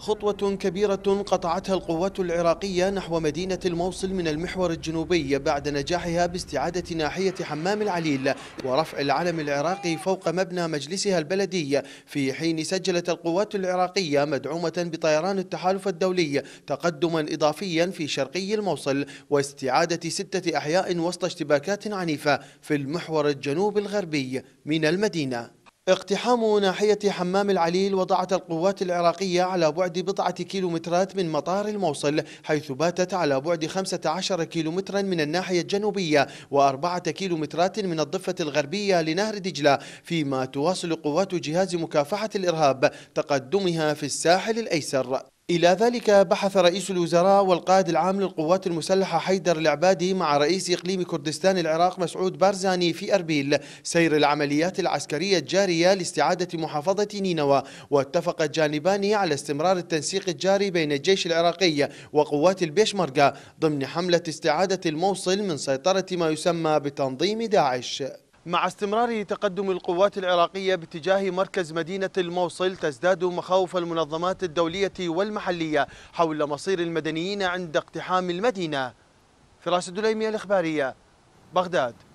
خطوة كبيرة قطعتها القوات العراقية نحو مدينة الموصل من المحور الجنوبي بعد نجاحها باستعادة ناحية حمام العليل ورفع العلم العراقي فوق مبنى مجلسها البلدي في حين سجلت القوات العراقية مدعومة بطيران التحالف الدولي تقدما إضافيا في شرقي الموصل واستعادة ستة أحياء وسط اشتباكات عنيفة في المحور الجنوب الغربي من المدينة اقتحام ناحية حمام العليل وضعت القوات العراقية على بعد بضعة كيلومترات من مطار الموصل حيث باتت على بعد 15 كيلومترا من الناحية الجنوبية وأربعة كيلومترات من الضفة الغربية لنهر دجلة فيما تواصل قوات جهاز مكافحة الإرهاب تقدمها في الساحل الأيسر إلى ذلك بحث رئيس الوزراء والقائد العام للقوات المسلحة حيدر العبادي مع رئيس إقليم كردستان العراق مسعود بارزاني في أربيل سير العمليات العسكرية الجارية لاستعادة محافظة نينوى واتفق الجانبان على استمرار التنسيق الجاري بين الجيش العراقي وقوات البيشمركة ضمن حملة استعادة الموصل من سيطرة ما يسمى بتنظيم داعش مع استمرار تقدم القوات العراقية باتجاه مركز مدينة الموصل تزداد مخاوف المنظمات الدولية والمحلية حول مصير المدنيين عند اقتحام المدينة فراس الدليمية الإخبارية بغداد